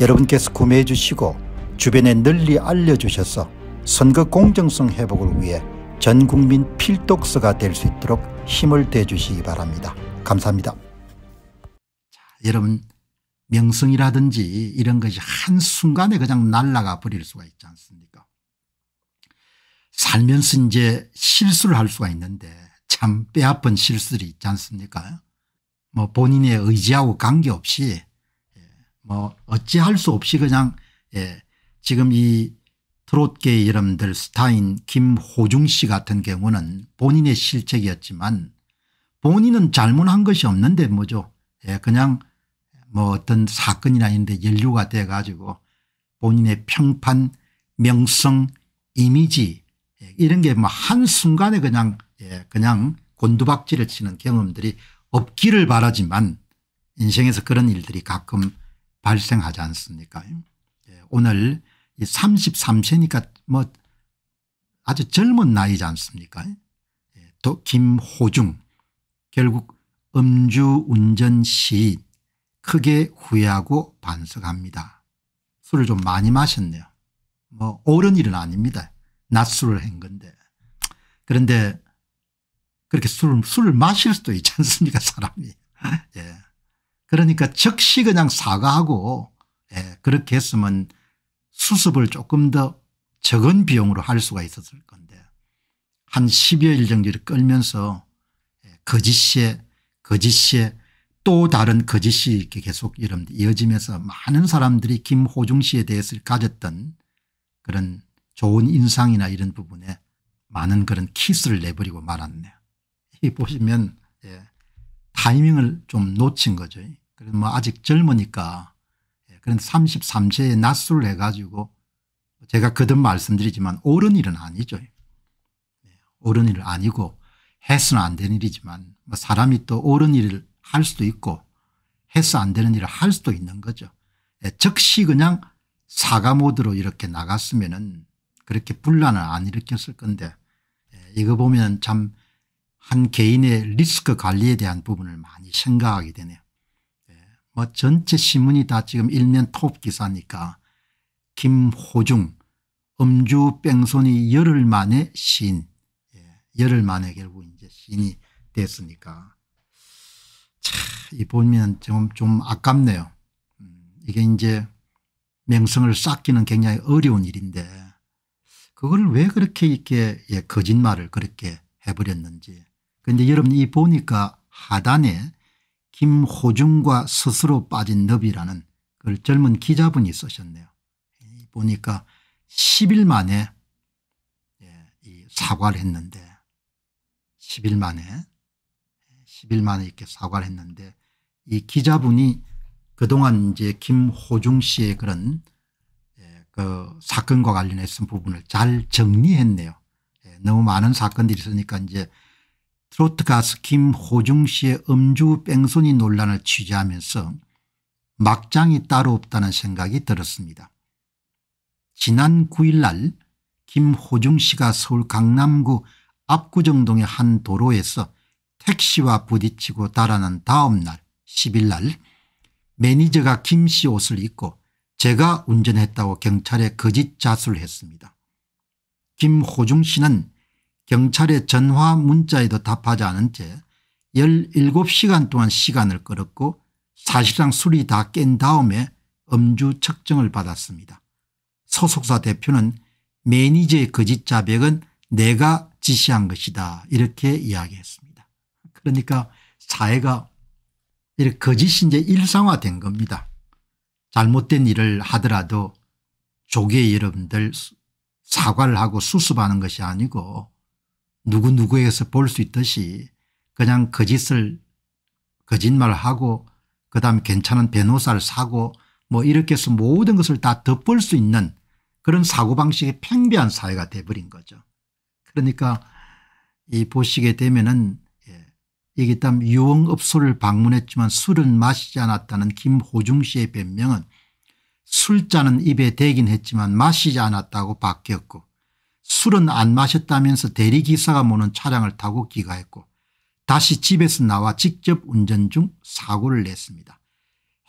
여러분께서 구매해 주시고 주변에 널리 알려주셔서 선거 공정성 회복을 위해 전국민 필독서가 될 수 있도록 힘을 대주시기 바랍니다. 감사합니다. 자, 여러분 명성이라든지 이런 것이 한순간에 그냥 날아가 버릴 수가 있지 않습니까 살면서 이제 실수를 할 수가 있는데 참 뼈아픈 실수들이 있지 않습니까 뭐 본인의 의지하고 관계없이 뭐 어찌할 수 없이 그냥 예 지금 이 트롯계 이름들 스타인 김호중 씨 같은 경우는 본인의 실책이었지만 본인은 잘못한 것이 없는데 뭐죠. 예 그냥 뭐 어떤 사건이나 이런데 연류가 돼 가지고 본인의 평판 명성 이미지 예, 이런 게 뭐 한순간에 그냥 예, 그냥 곤두박질을 치는 경험들이 없기를 바라지만 인생에서 그런 일들이 가끔 발생하지 않습니까? 예, 오늘 33세니까 뭐 아주 젊은 나이지 않습니까? 또 예, 김호중 결국 음주운전 시 크게 후회하고 반성합니다. 술을 좀 많이 마셨네요. 뭐 옳은 일은 아닙니다. 낮술을 한 건데. 그런데 그렇게 술, 술을 마실 수도 있지 않습니까 사람이. 예. 그러니까 즉시 그냥 사과하고 예, 그렇게 했으면 수습을 조금 더 적은 비용으로 할 수가 있었을 건데 한1 0일 정도를 끌면서 예, 거짓에거짓에또 다른 거짓이 이렇게 계속 이런 이어지면서 많은 사람들이 김호중 씨에 대해서 가졌던 그런 좋은 인상이나 이런 부분에 많은 그런 키스를 내버리고 말았네요. 이 보시면 예. 타이밍을 좀 놓친 거죠. 그래서 뭐 아직 젊으니까 예, 그런 33세에 낮술을 해가지고 제가 거듭 말씀드리지만 옳은 일은 아니죠. 옳은 예, 일은 아니고 해서는 안 되는 일이지만 뭐 사람이 또 옳은 일을 할 수도 있고 해서 안 되는 일을 할 수도 있는 거죠. 예, 즉시 그냥 사과 모드로 이렇게 나갔으면 은 그렇게 분란을 안 일으켰을 건데 이거 보면 참한 개인의 리스크 관리에 대한 부분을 많이 생각하게 되네요. 네. 뭐 전체 신문이 다 지금 일면 톱 기사니까 김호중 음주 뺑소니 열흘 만에 시인 예. 열흘 만에 결국 이제 시인이 됐으니까 참이 보면 좀, 좀 아깝네요. 음, 이게 이제 명성을 쌓기는 굉장히 어려운 일인데 그걸 왜 그렇게 이렇게 예, 거짓말을 그렇게 해버렸는지 그런데 여러분 이 보니까 하단에 김호중과 스스로 빠진 너비라는 그걸 젊은 기자분이 쓰셨네요. 보니까 10일 만에 예, 사과를 했는데 10일 만에 10일 만에 이렇게 사과를 했는데 이 기자분이 그동안 이제 김호중 씨의 그런 예, 그 사건과 관련해서 부분을 잘 정리했네요. 예, 너무 많은 사건들이 있으니까 이제 트로트 가수 김호중 씨의 음주 뺑소니 논란을 취재하면서 막장이 따로 없다는 생각이 들었습니다. 지난 9일 날 김호중 씨가 서울 강남구 압구정동의 한 도로에서 택시와 부딪히고 달아난 다음 날 10일 날 매니저가 김 씨 옷을 입고 제가 운전했다고 경찰에 거짓 자수를 했습니다. 김호중 씨는 경찰의 전화 문자에도 답하지 않은 채 17시간 동안 시간을 끌었고 사실상 술이 다 깬 다음에 음주 측정을 받았습니다. 소속사 대표는 매니저의 거짓 자백은 내가 지시한 것이다 이렇게 이야기했습니다. 그러니까 사회가 이렇게 거짓이 이제 일상화된 겁니다. 잘못된 일을 하더라도 조계 여러분들 사과를 하고 수습하는 것이 아니고 누구누구에게서 볼 수 있듯이 그냥 거짓을 그 거짓말하고 그다음 괜찮은 변호사를 사고 뭐 이렇게 해서 모든 것을 다 덮을 수 있는 그런 사고방식의 팽배한 사회가 돼버린 거죠. 그러니까 이 보시게 되면은 예, 이게 땀 유흥업소를 방문했지만 술은 마시지 않았다는 김호중 씨의 변명은 술자는 입에 대긴 했지만 마시지 않았다고 바뀌었고 술은 안 마셨다면서 대리기사가 모는 차량을 타고 귀가했고 다시 집에서 나와 직접 운전 중 사고를 냈습니다.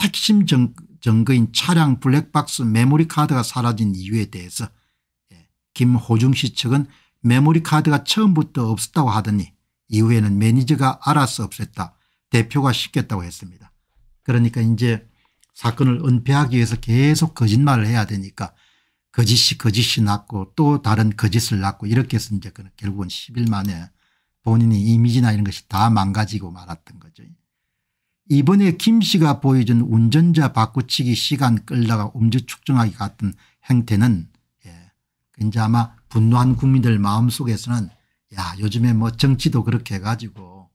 핵심 정, 거인 차량 블랙박스 메모리 카드가 사라진 이유에 대해서 예, 김호중 씨 측은 메모리 카드가 처음부터 없었다고 하더니 이후에는 매니저가 알아서 없앴다 대표가 시켰다고 했습니다. 그러니까 이제 사건을 은폐하기 위해서 계속 거짓말을 해야 되니까 거짓이 거짓이 났고 또 다른 거짓을 났고 이렇게 해서 이제 그 결국은 10일 만에 본인이 이미지나 이런 것이 다 망가지고 말았던 거죠. 이번에 김 씨가 보여준 운전자 바꾸치기 시간 끌다가 음주 측정하기 같은 행태는 예. 이제 아마 분노한 국민들 마음속에서는 야 요즘에 뭐 정치도 그렇게 해가지고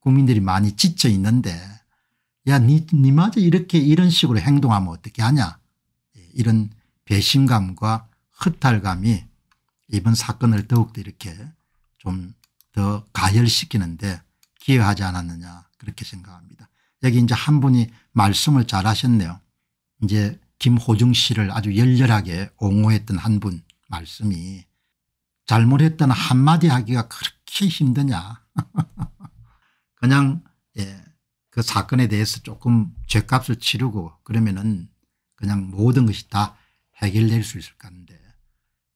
국민들이 많이 지쳐 있는데 야 니, 니마저 이렇게 이런 식으로 행동하면 어떻게 하냐 예. 이런 배신감과 허탈감이 이번 사건을 더욱더 이렇게 좀 더 가열시키는데 기여하지 않았느냐 그렇게 생각합니다. 여기 이제 한 분이 말씀을 잘 하셨네요. 이제 김호중 씨를 아주 열렬하게 옹호했던 한 분 말씀이 잘못했던 한마디 하기가 그렇게 힘드냐. 그냥 예, 그 사건에 대해서 조금 죄값을 치르고 그러면은 그냥 모든 것이 다 해결될 수 있을까 하는데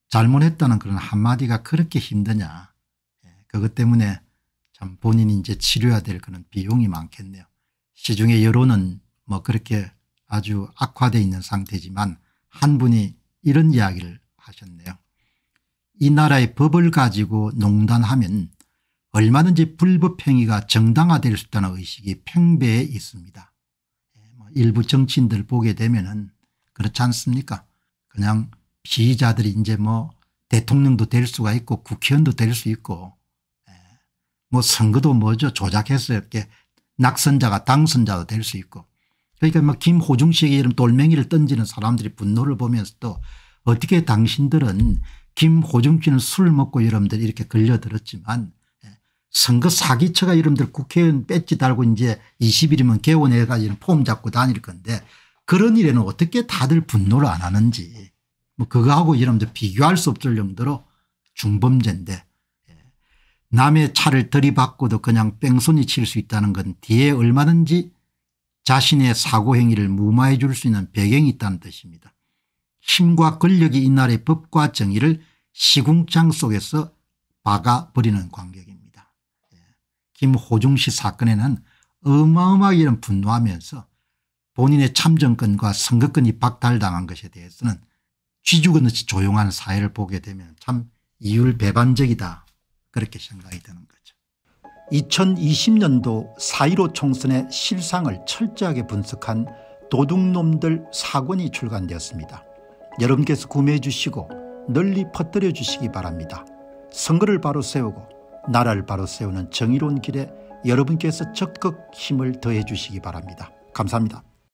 잘못했다는 그런 한마디가 그렇게 힘드냐 예, 그것 때문에 참 본인이 이제 치료해야 될 그런 비용이 많겠네요. 시중의 여론은 뭐 그렇게 아주 악화되어 있는 상태지만 한 분이 이런 이야기를 하셨네요. 이 나라의 법을 가지고 농단하면 얼마든지 불법행위가 정당화될 수 있다는 의식이 팽배해 있습니다. 예, 뭐 일부 정치인들 보게 되면 그렇지 않습니까 그냥 피의자들이 이제 뭐 대통령도 될 수가 있고 국회의원도 될 수 있고 예. 뭐 선거도 뭐죠 조작해서 이렇게 낙선자가 당선자도 될 수 있고 그러니까 뭐 김호중 씨에게 이런 돌멩이를 던지는 사람들이 분노를 보면서도 어떻게 당신들은 김호중 씨는 술 먹고 여러분들 이렇게 걸려들었지만 예. 선거 사기처가 여러분들 국회의원 배지 달고 이제 20일이면 개원해가 이런 폼 잡고 다닐 건데 그런 일에는 어떻게 다들 분노를 안 하는지 뭐 그거하고 여러분들 비교할 수 없을 정도로 중범죄인데 예. 남의 차를 들이받고도 그냥 뺑소니 칠 수 있다는 건 뒤에 얼마든지 자신의 사고 행위를 무마해 줄 수 있는 배경이 있다는 뜻입니다. 힘과 권력이 이날의 법과 정의를 시궁창 속에서 박아버리는 광격입니다. 예. 김호중 씨 사건에는 어마어마하게 분노하면서 본인의 참정권과 선거권이 박탈당한 것에 대해서는 쥐죽은 듯이 조용한 사회를 보게 되면 참 이율배반적이다 그렇게 생각이 드는 거죠. 2020년도 4.15 총선의 실상을 철저하게 분석한 도둑놈들 사권이 출간되었습니다. 여러분께서 구매해 주시고 널리 퍼뜨려 주시기 바랍니다. 선거를 바로 세우고 나라를 바로 세우는 정의로운 길에 여러분께서 적극 힘을 더해 주시기 바랍니다. 감사합니다.